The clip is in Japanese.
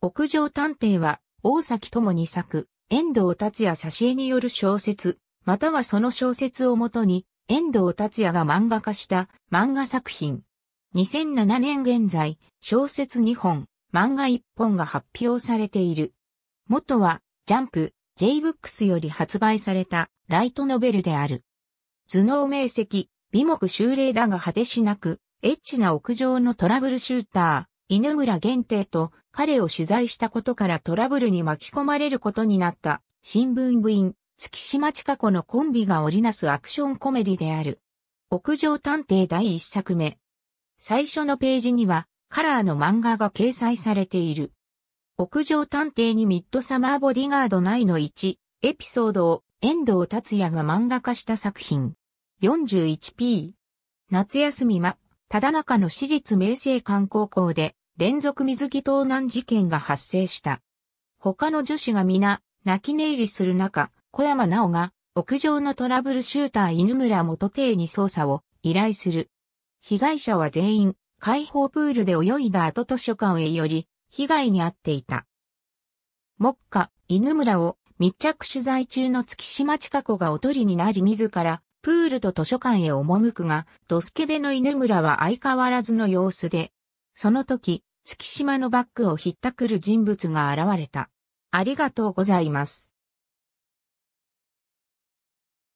屋上探偵は、大崎智に作、遠藤達也挿絵による小説、またはその小説をもとに、遠藤達也が漫画化した漫画作品。2007年現在、小説2本、漫画1本が発表されている。元は、ジャンプ、J ブックスより発売されたライトノベルである。頭脳明晰、美目修麗だが果てしなく、エッチな屋上のトラブルシューター、犬村限定と彼を取材したことからトラブルに巻き込まれることになった新聞部員、月島千佳子のコンビが織りなすアクションコメディである。屋上探偵第一作目。最初のページにはカラーの漫画が掲載されている。屋上探偵にミッドサマーボディガード内の1エピソードを遠藤達也が漫画化した作品。41p。夏休み間、ただ中の私立明星館高校で連続水着盗難事件が発生した。他の女子が皆、泣き寝入りする中、小山直が、屋上のトラブルシューター犬村元邸に捜査を依頼する。被害者は全員、解放プールで泳いだ後図書館へ寄り、被害に遭っていた。目下、犬村を密着取材中の月島千佳子がおとりになり自ら、プールと図書館へ赴くが、ドスケベの犬村は相変わらずの様子で、その時、月島のバッグをひったくる人物が現れた。ありがとうございます。